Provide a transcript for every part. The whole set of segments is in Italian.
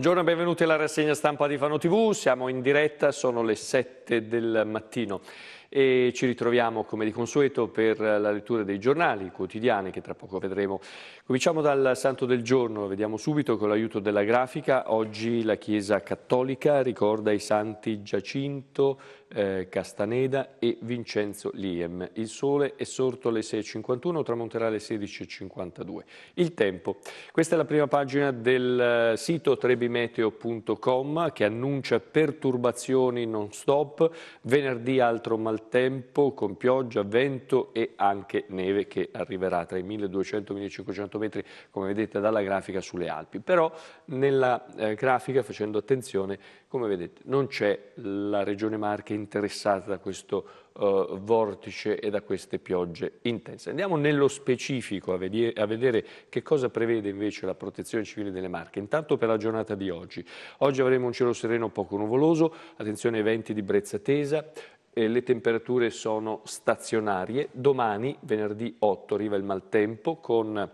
Buongiorno e benvenuti alla rassegna stampa di Fano TV, siamo in diretta, sono le 7 del mattino e ci ritroviamo come di consueto per la lettura dei giornali quotidiani che tra poco vedremo Cominciamo dal Santo del Giorno, lo vediamo subito con l'aiuto della grafica. Oggi la Chiesa Cattolica ricorda i santi Giacinto, eh, Castaneda e Vincenzo Liem. Il sole è sorto alle 6.51, tramonterà alle 16.52. Il tempo. Questa è la prima pagina del eh, sito trebimeteo.com che annuncia perturbazioni non stop, venerdì altro maltempo con pioggia, vento e anche neve che arriverà tra i 1200 e i 1500 800 metri, come vedete dalla grafica, sulle Alpi. Però nella eh, grafica, facendo attenzione, come vedete, non c'è la regione Marche interessata da questo Uh, vortice e da queste piogge intense. Andiamo nello specifico a, vedere, a vedere che cosa prevede invece la protezione civile delle Marche. Intanto per la giornata di oggi. Oggi avremo un cielo sereno poco nuvoloso, attenzione ai venti di brezza tesa, le temperature sono stazionarie. Domani, venerdì 8, arriva il maltempo con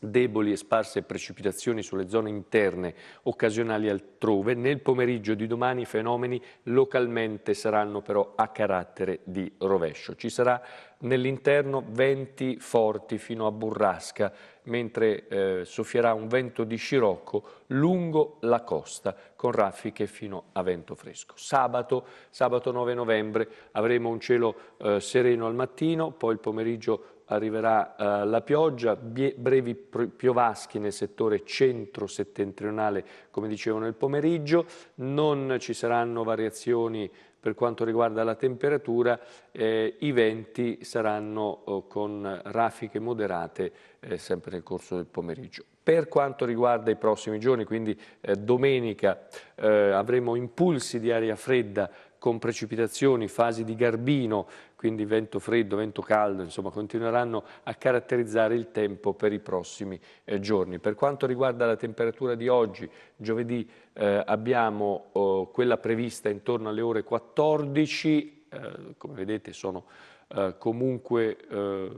deboli e sparse precipitazioni sulle zone interne, occasionali altrove. Nel pomeriggio di domani i fenomeni localmente saranno però a carattere di rovescio. Ci sarà nell'interno venti forti fino a burrasca, mentre eh, soffierà un vento di scirocco lungo la costa con raffiche fino a vento fresco. Sabato, sabato 9 novembre, avremo un cielo eh, sereno al mattino, poi il pomeriggio arriverà eh, la pioggia, brevi piovaschi nel settore centro-settentrionale, come dicevo nel pomeriggio, non ci saranno variazioni per quanto riguarda la temperatura, eh, i venti saranno oh, con raffiche moderate eh, sempre nel corso del pomeriggio. Per quanto riguarda i prossimi giorni, quindi eh, domenica, eh, avremo impulsi di aria fredda con precipitazioni, fasi di garbino quindi vento freddo, vento caldo, insomma continueranno a caratterizzare il tempo per i prossimi eh, giorni. Per quanto riguarda la temperatura di oggi, giovedì eh, abbiamo oh, quella prevista intorno alle ore 14, eh, come vedete sono eh, comunque eh,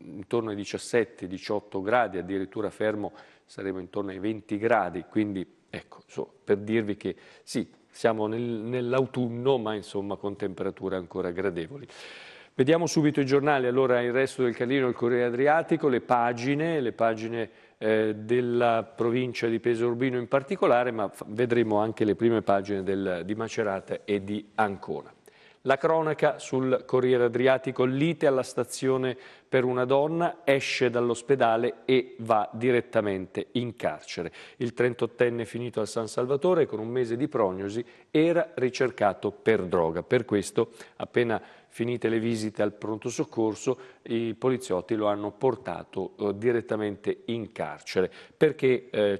intorno ai 17-18 gradi, addirittura fermo saremo intorno ai 20 gradi, quindi ecco, so, per dirvi che sì, siamo nel, nell'autunno, ma insomma con temperature ancora gradevoli. Vediamo subito i giornali, allora il resto del Carlino, il Corriere Adriatico, le pagine, le pagine eh, della provincia di Peso Urbino in particolare, ma vedremo anche le prime pagine del, di Macerata e di Ancona. La cronaca sul Corriere Adriatico, lite alla stazione per una donna, esce dall'ospedale e va direttamente in carcere. Il 38enne finito a San Salvatore con un mese di prognosi era ricercato per droga. Per questo, appena finite le visite al pronto soccorso, i poliziotti lo hanno portato eh, direttamente in carcere. Perché, eh,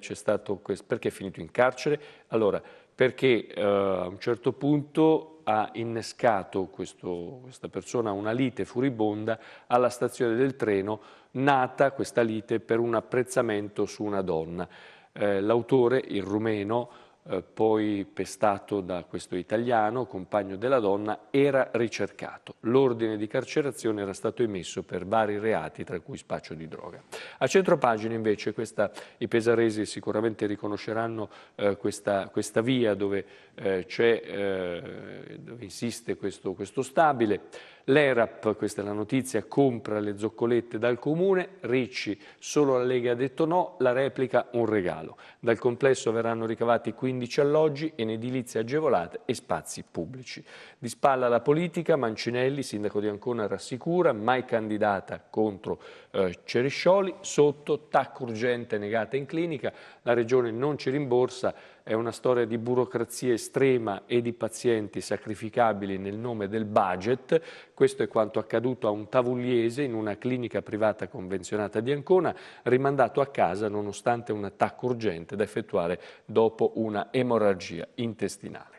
perché, è finito in carcere? Allora, perché eh, a un certo punto ha innescato questo, questa persona una lite furibonda alla stazione del treno, nata questa lite per un apprezzamento su una donna. Eh, l'autore, il rumeno, eh, poi pestato da questo italiano, compagno della donna, era ricercato. L'ordine di carcerazione era stato emesso per vari reati, tra cui spaccio di droga. A centro pagina invece questa, i pesaresi sicuramente riconosceranno eh, questa, questa, via dove, eh, eh dove insiste questo, questo stabile, L'ERAP, questa è la notizia, compra le zoccolette dal comune, Ricci solo la Lega ha detto no, la replica un regalo. Dal complesso verranno ricavati 15 alloggi in edilizia agevolata e spazi pubblici. Di spalla la politica, Mancinelli, sindaco di Ancona, rassicura, mai candidata contro eh, Cerescioli, sotto, tac urgente negata in clinica, la regione non ci rimborsa, è una storia di burocrazia estrema e di pazienti sacrificabili nel nome del budget. Questo è quanto accaduto a un tavugliese in una clinica privata convenzionata di Ancona, rimandato a casa nonostante un attacco urgente da effettuare dopo una emorragia intestinale.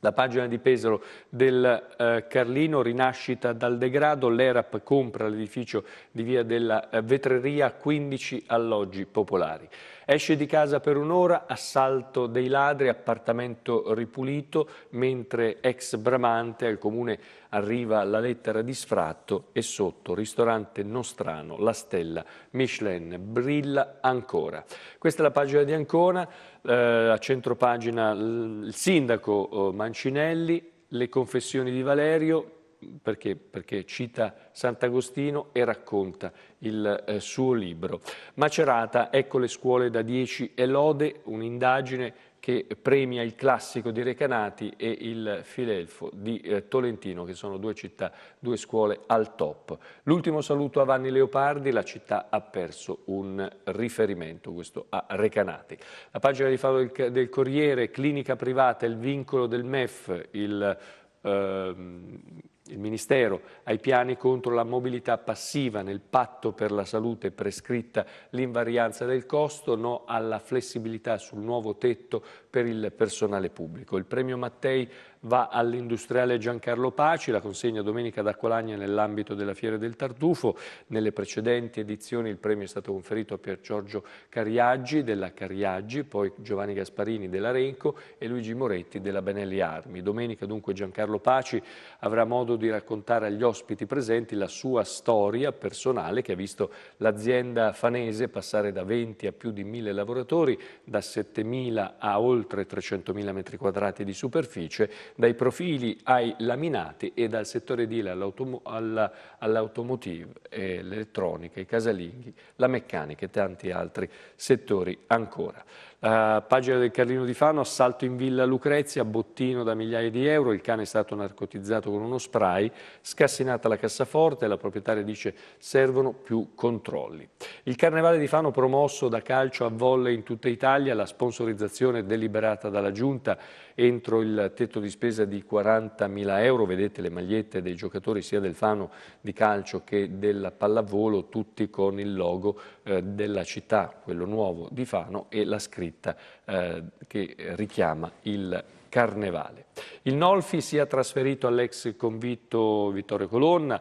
La pagina di Pesaro del eh, Carlino, rinascita dal degrado, l'ERAP compra l'edificio di via della eh, Vetreria, 15 alloggi popolari. Esce di casa per un'ora, assalto dei ladri, appartamento ripulito, mentre ex Bramante al comune arriva la lettera di sfratto e sotto ristorante nostrano, la stella Michelin brilla ancora. Questa è la pagina di Ancona, eh, a pagina il sindaco oh, Mancinelli, le confessioni di Valerio, perché? Perché cita Sant'Agostino e racconta il eh, suo libro. Macerata, ecco le scuole da 10 e lode, un'indagine che premia il classico di Recanati e il Filelfo di eh, Tolentino, che sono due città, due scuole al top. L'ultimo saluto a Vanni Leopardi, la città ha perso un riferimento, questo a Recanati. La pagina di Fado del, del Corriere, clinica privata, il vincolo del MEF, il... Ehm, il Ministero ha i piani contro la mobilità passiva nel patto per la salute prescritta l'invarianza del costo, no alla flessibilità sul nuovo tetto per il personale pubblico. Il premio Mattei va all'industriale Giancarlo Paci, la consegna domenica ad Acqualagna nell'ambito della Fiera del Tartufo. Nelle precedenti edizioni il premio è stato conferito a Pier Giorgio Cariaggi della Cariaggi, poi Giovanni Gasparini della Renco e Luigi Moretti della Benelli Armi. Domenica dunque Giancarlo Paci avrà modo di raccontare agli ospiti presenti la sua storia personale che ha visto l'azienda fanese passare da 20 a più di 1000 lavoratori, da 7000 a oltre oltre 300.000 metri quadrati di superficie, dai profili ai laminati e dal settore edile all'automotive, all eh, l'elettronica, i casalinghi, la meccanica e tanti altri settori ancora. Eh, pagina del Carlino di Fano, assalto in Villa Lucrezia, bottino da migliaia di euro, il cane è stato narcotizzato con uno spray, scassinata la cassaforte, la proprietaria dice servono più controlli. Il Carnevale di Fano promosso da calcio a volle in tutta Italia, la sponsorizzazione deliberata dalla Giunta entro il tetto di spesa di 40.000 euro, vedete le magliette dei giocatori sia del Fano di calcio che della pallavolo, tutti con il logo eh, della città, quello nuovo di Fano e la scritta scritta eh, che richiama il Carnevale. Il Nolfi si è trasferito all'ex convitto Vittorio Colonna.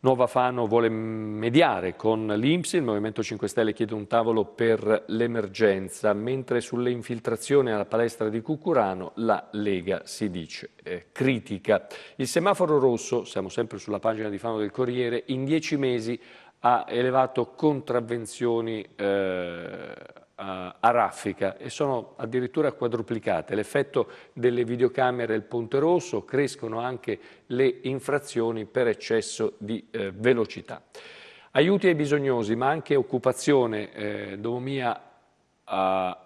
Nuova Fano vuole mediare con l'Inps, il Movimento 5 Stelle chiede un tavolo per l'emergenza, mentre sulle infiltrazioni alla palestra di Cucurano la Lega si dice eh, critica. Il semaforo rosso, siamo sempre sulla pagina di Fano del Corriere, in dieci mesi ha elevato contravvenzioni eh, eh, a raffica e sono addirittura quadruplicate. L'effetto delle videocamere è il ponte rosso, crescono anche le infrazioni per eccesso di eh, velocità. Aiuti ai bisognosi, ma anche occupazione. Eh, Domomia eh,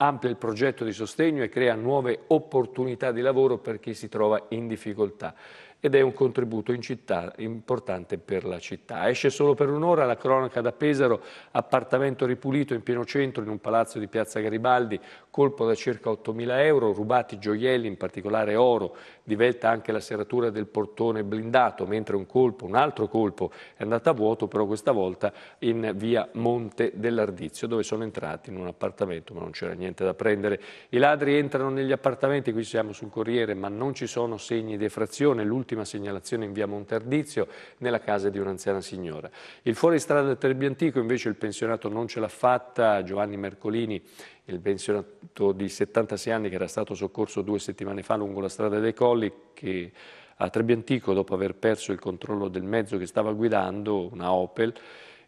amplia il progetto di sostegno e crea nuove opportunità di lavoro per chi si trova in difficoltà ed è un contributo in città, importante per la città. Esce solo per un'ora la cronaca da Pesaro, appartamento ripulito in pieno centro in un palazzo di Piazza Garibaldi, colpo da circa 8.000 euro, rubati gioielli, in particolare oro divelta anche la serratura del portone blindato, mentre un colpo, un altro colpo è andato a vuoto, però questa volta in via Monte dell'Ardizio, dove sono entrati in un appartamento, ma non c'era niente da prendere. I ladri entrano negli appartamenti, qui siamo sul Corriere, ma non ci sono segni di effrazione, l'ultima segnalazione in via Monte Ardizio, nella casa di un'anziana signora. Il fuoristrada del Trebbiantico invece il pensionato non ce l'ha fatta, Giovanni Mercolini il pensionato di 76 anni che era stato soccorso due settimane fa lungo la strada dei Colli che a Trebiantico dopo aver perso il controllo del mezzo che stava guidando, una Opel,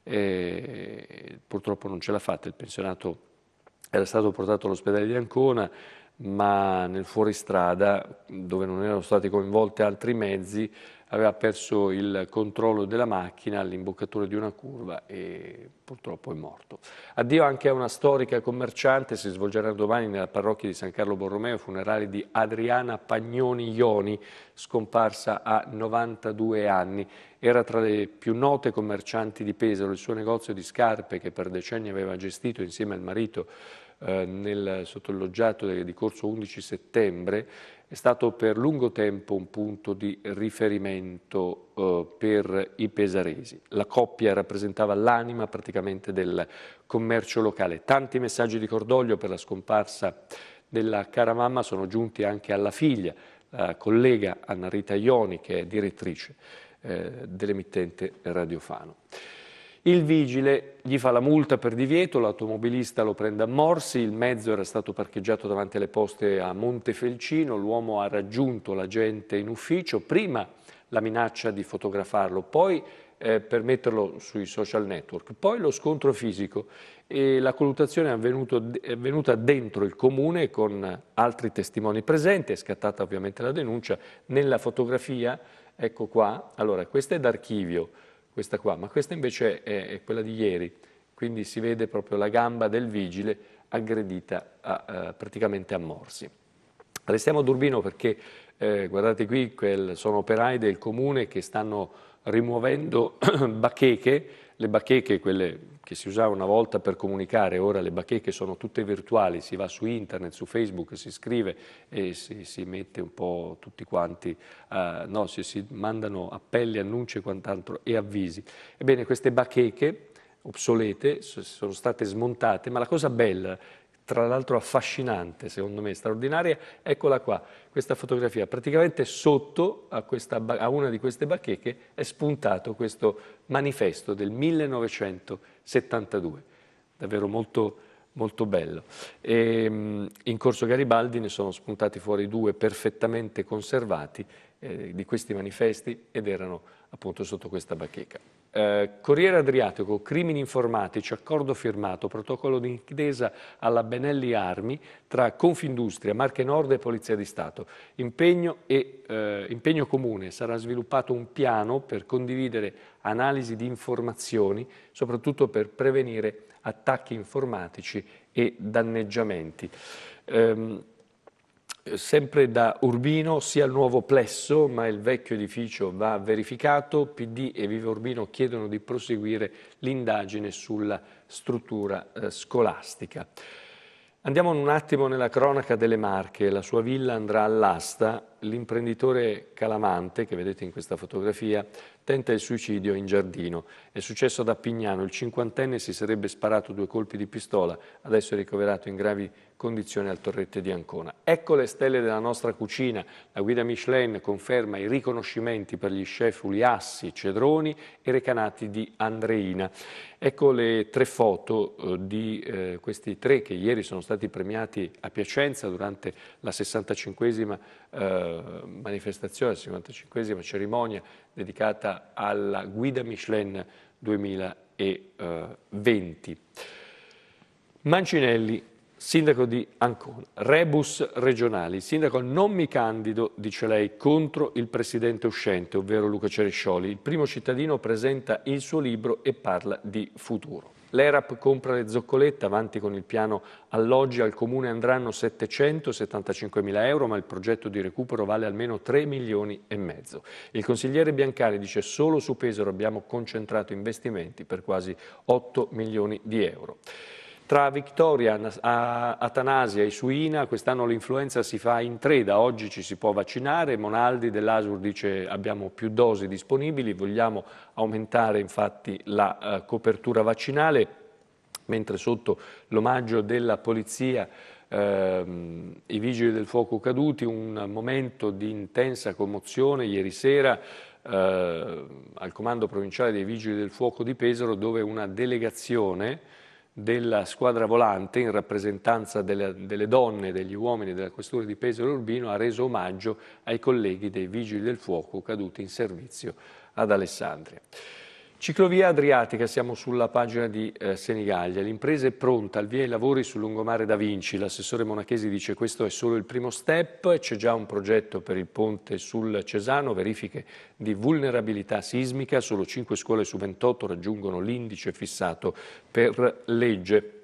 eh, purtroppo non ce l'ha fatta, il pensionato era stato portato all'ospedale di Ancona ma nel fuoristrada dove non erano stati coinvolti altri mezzi aveva perso il controllo della macchina all'imboccatura di una curva e purtroppo è morto. Addio anche a una storica commerciante, si svolgerà domani nella parrocchia di San Carlo Borromeo, funerale di Adriana Pagnoni Ioni, scomparsa a 92 anni. Era tra le più note commercianti di Pesaro, il suo negozio di scarpe che per decenni aveva gestito insieme al marito eh, nel sottologgiato di Corso 11 settembre è stato per lungo tempo un punto di riferimento eh, per i pesaresi. La coppia rappresentava l'anima praticamente del commercio locale. Tanti messaggi di cordoglio per la scomparsa della cara mamma sono giunti anche alla figlia, la collega Anna Rita Ioni, che è direttrice eh, dell'emittente Radiofano. Il vigile gli fa la multa per divieto, l'automobilista lo prende a morsi, il mezzo era stato parcheggiato davanti alle poste a Montefelcino, l'uomo ha raggiunto la gente in ufficio, prima la minaccia di fotografarlo, poi eh, per metterlo sui social network, poi lo scontro fisico e la colluttazione è, avvenuto, è avvenuta dentro il comune con altri testimoni presenti, è scattata ovviamente la denuncia, nella fotografia, ecco qua, allora questa è d'archivio, questa qua, ma questa invece è, è quella di ieri, quindi si vede proprio la gamba del vigile aggredita a, eh, praticamente a morsi. Restiamo a Durbino perché eh, guardate qui, quel, sono operai del comune che stanno rimuovendo bacheche, le bacheche, quelle che si usava una volta per comunicare, ora le bacheche sono tutte virtuali, si va su internet, su Facebook, si scrive e si, si mette un po' tutti quanti, uh, no, si, si mandano appelli, annunci e quant'altro e avvisi. Ebbene, queste bacheche obsolete sono state smontate, ma la cosa bella tra l'altro affascinante, secondo me, straordinaria, eccola qua, questa fotografia. Praticamente sotto a, questa, a una di queste bacheche è spuntato questo manifesto del 1972, davvero molto, molto bello. E, ehm, in Corso Garibaldi ne sono spuntati fuori due perfettamente conservati eh, di questi manifesti ed erano appunto sotto questa bacheca. Eh, Corriere Adriatico, crimini informatici, accordo firmato, protocollo d'intesa alla Benelli Armi tra Confindustria, Marche Nord e Polizia di Stato. Impegno, e, eh, impegno comune, sarà sviluppato un piano per condividere analisi di informazioni, soprattutto per prevenire attacchi informatici e danneggiamenti. Ehm, sempre da Urbino sia il nuovo plesso, ma il vecchio edificio va verificato. PD e Vive Urbino chiedono di proseguire l'indagine sulla struttura eh, scolastica. Andiamo un attimo nella cronaca delle Marche, la sua villa andrà all'asta, l'imprenditore Calamante, che vedete in questa fotografia, tenta il suicidio in giardino. È successo ad Appignano, il cinquantenne si sarebbe sparato due colpi di pistola, adesso è ricoverato in gravi condizioni al Torrette di Ancona. Ecco le stelle della nostra cucina, la guida Michelin conferma i riconoscimenti per gli chef Uliassi, Cedroni e Recanati di Andreina. Ecco le tre foto eh, di eh, questi tre che ieri sono stati premiati a Piacenza durante la 65esima eh, manifestazione, la 65 esima cerimonia dedicata alla guida Michelin 2020. Mancinelli Sindaco di Ancona, rebus regionali, sindaco non mi candido, dice lei, contro il presidente uscente, ovvero Luca Ceriscioli. Il primo cittadino presenta il suo libro e parla di futuro. L'ERAP compra le zoccolette, avanti con il piano alloggi, al comune andranno 775 mila euro, ma il progetto di recupero vale almeno 3 milioni e mezzo. Il consigliere Biancari dice solo su Pesaro abbiamo concentrato investimenti per quasi 8 milioni di euro. Tra Victoria, Atanasia e Suina quest'anno l'influenza si fa in tre, da oggi ci si può vaccinare, Monaldi dell'Asur dice abbiamo più dosi disponibili, vogliamo aumentare infatti la eh, copertura vaccinale, mentre sotto l'omaggio della polizia eh, i vigili del fuoco caduti, un momento di intensa commozione ieri sera eh, al comando provinciale dei vigili del fuoco di Pesaro dove una delegazione della squadra volante in rappresentanza delle, delle donne, degli uomini della questura di Pesaro Urbino ha reso omaggio ai colleghi dei Vigili del Fuoco caduti in servizio ad Alessandria. Ciclovia Adriatica, siamo sulla pagina di eh, Senigallia. L'impresa è pronta, al via i lavori sul lungomare da Vinci. L'assessore Monachesi dice che questo è solo il primo step, c'è già un progetto per il ponte sul Cesano, verifiche di vulnerabilità sismica, solo 5 scuole su 28 raggiungono l'indice fissato per legge.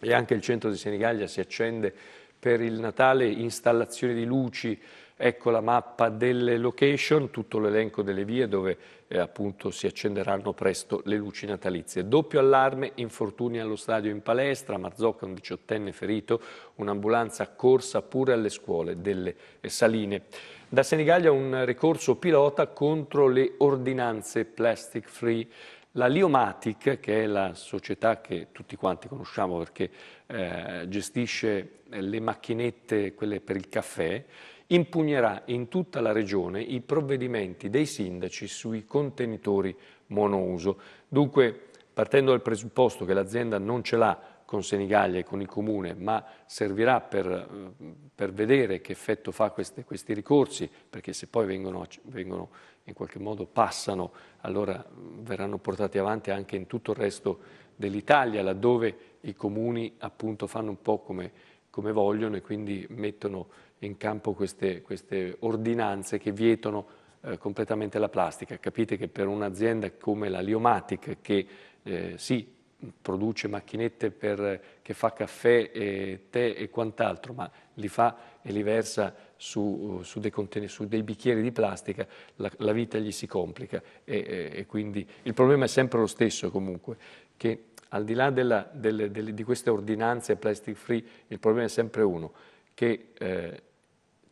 E anche il centro di Senigallia si accende per il Natale, installazione di luci, Ecco la mappa delle location, tutto l'elenco delle vie dove eh, appunto si accenderanno presto le luci natalizie. Doppio allarme, infortuni allo stadio in palestra, Marzocca un diciottenne ferito, un'ambulanza corsa pure alle scuole delle eh, saline. Da Senigallia un ricorso pilota contro le ordinanze plastic free la Liomatic, che è la società che tutti quanti conosciamo perché eh, gestisce le macchinette, quelle per il caffè, impugnerà in tutta la regione i provvedimenti dei sindaci sui contenitori monouso. Dunque, partendo dal presupposto che l'azienda non ce l'ha con Senigallia e con il Comune, ma servirà per, eh, per vedere che effetto fa queste, questi ricorsi, perché se poi vengono, vengono, in qualche modo passano, allora verranno portati avanti anche in tutto il resto dell'Italia, laddove i comuni appunto fanno un po' come, come vogliono e quindi mettono in campo queste, queste ordinanze che vietano eh, completamente la plastica. Capite che per un'azienda come la Liomatic, che eh, sì, produce macchinette per, che fa caffè, e tè e quant'altro, ma li fa e li versa su, su, dei, su dei, bicchieri di plastica, la, la vita gli si complica e, e, quindi il problema è sempre lo stesso comunque, che al di là della, delle, delle, di queste ordinanze plastic free, il problema è sempre uno, che eh,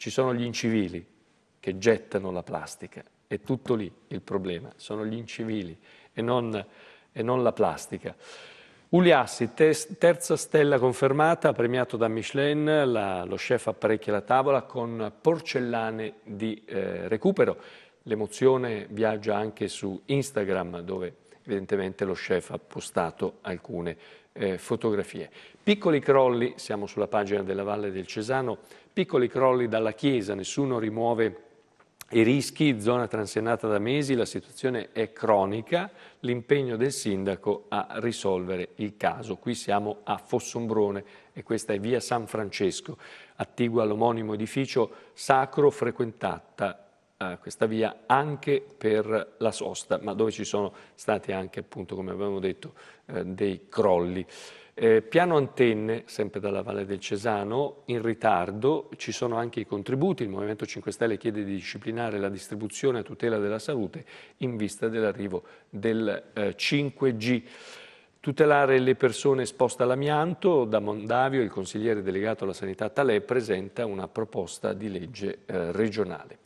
ci sono gli incivili che gettano la plastica, è tutto lì il problema, sono gli incivili e non, e non la plastica. Uliassi, te, terza stella confermata, premiato da Michelin, la, lo chef apparecchia la tavola con porcellane di eh, recupero. L'emozione viaggia anche su Instagram dove evidentemente lo chef ha postato alcune eh, fotografie. Piccoli crolli, siamo sulla pagina della Valle del Cesano, piccoli crolli dalla chiesa, nessuno rimuove i rischi, zona transennata da mesi, la situazione è cronica, l'impegno del sindaco a risolvere il caso. Qui siamo a Fossombrone e questa è via San Francesco, attigua all'omonimo edificio sacro frequentata eh, questa via anche per la sosta, ma dove ci sono stati anche, appunto, come abbiamo detto, eh, dei crolli. Eh, piano antenne, sempre dalla Valle del Cesano, in ritardo, ci sono anche i contributi, il Movimento 5 Stelle chiede di disciplinare la distribuzione a tutela della salute in vista dell'arrivo del eh, 5G. Tutelare le persone esposte all'amianto, da Mondavio il consigliere delegato alla sanità Talè presenta una proposta di legge eh, regionale.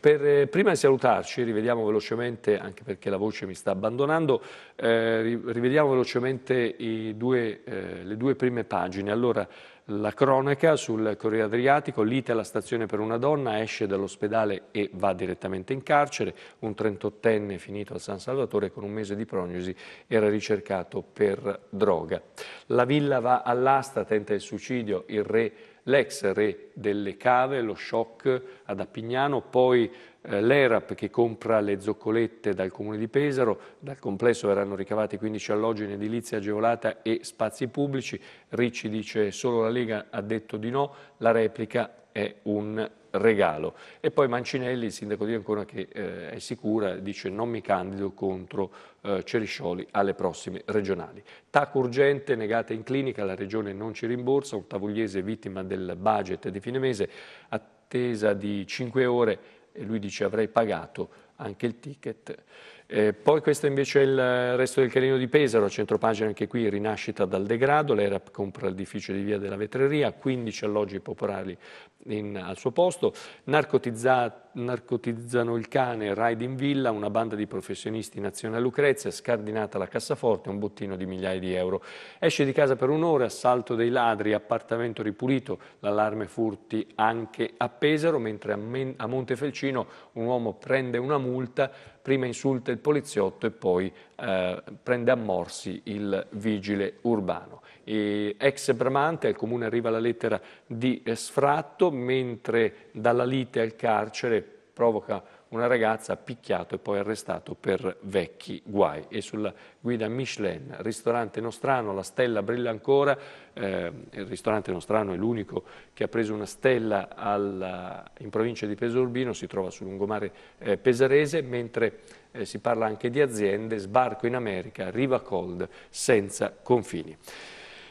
Per, eh, prima di salutarci, rivediamo velocemente, anche perché la voce mi sta abbandonando, eh, rivediamo velocemente due, eh, le due prime pagine. Allora, la cronaca sul Corriere Adriatico, lite alla stazione per una donna, esce dall'ospedale e va direttamente in carcere, un 38enne finito a San Salvatore con un mese di prognosi era ricercato per droga. La villa va all'asta, tenta il suicidio, il re l'ex re delle cave, lo shock ad Appignano, poi eh, l'ERAP che compra le zoccolette dal comune di Pesaro, dal complesso verranno ricavati 15 alloggi in edilizia agevolata e spazi pubblici, Ricci dice solo la Lega ha detto di no, la replica è un regalo. E poi Mancinelli, il sindaco di Ancona, che eh, è sicura, dice non mi candido contro eh, Ceriscioli alle prossime regionali. TAC urgente, negata in clinica, la regione non ci rimborsa, un tavogliese vittima del budget di fine mese, attesa di 5 ore e lui dice avrei pagato anche il ticket. Eh, poi questo invece è il resto del carino di Pesaro, a centropagina anche qui rinascita dal degrado, l'era compra l'edificio di via della Vetreria, 15 alloggi popolari in, al suo posto, narcotizzati narcotizzano il cane, raid in villa, una banda di professionisti in azione a Lucrezia, scardinata la cassaforte, un bottino di migliaia di euro. Esce di casa per un'ora, assalto dei ladri, appartamento ripulito, l'allarme furti anche a Pesaro, mentre a Montefelcino un uomo prende una multa, prima insulta il poliziotto e poi eh, prende a morsi il vigile urbano eh, ex Bramante al comune arriva la lettera di eh, sfratto, mentre dalla lite al carcere provoca una ragazza picchiato e poi arrestato per vecchi guai. E sulla guida Michelin, ristorante nostrano, la stella brilla ancora, eh, il ristorante nostrano è l'unico che ha preso una stella alla, in provincia di Pesorbino, si trova sul lungomare eh, pesarese, mentre eh, si parla anche di aziende, sbarco in America, Riva Cold, senza confini.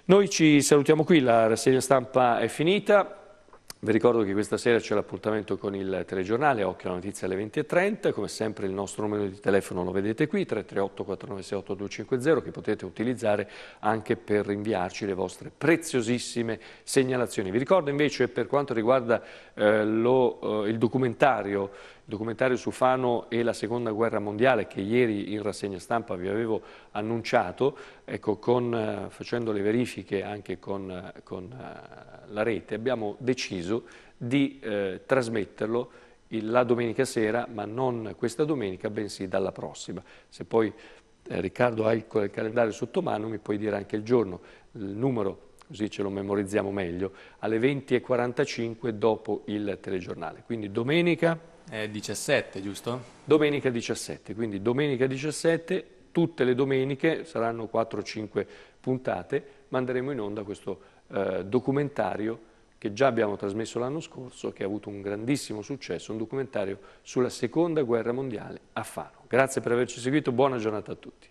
Noi ci salutiamo qui, la rassegna stampa è finita. Vi ricordo che questa sera c'è l'appuntamento con il telegiornale, occhio alla notizia alle 20.30, come sempre il nostro numero di telefono lo vedete qui, 338 496 8250 che potete utilizzare anche per inviarci le vostre preziosissime segnalazioni. Vi ricordo invece per quanto riguarda eh, lo, eh, il documentario documentario su Fano e la seconda guerra mondiale che ieri in rassegna stampa vi avevo annunciato, ecco, con, eh, facendo le verifiche anche con, eh, con, eh, la rete, abbiamo deciso di eh, trasmetterlo la domenica sera, ma non questa domenica, bensì dalla prossima. Se poi eh, Riccardo hai il, il calendario sotto mano, mi puoi dire anche il giorno, il numero così ce lo memorizziamo meglio, alle 20.45 dopo il telegiornale. Quindi domenica è 17, giusto? Domenica 17, quindi domenica 17, tutte le domeniche, saranno 4-5 puntate, manderemo in onda questo eh, documentario che già abbiamo trasmesso l'anno scorso, che ha avuto un grandissimo successo, un documentario sulla Seconda Guerra Mondiale a Faro. Grazie per averci seguito, buona giornata a tutti.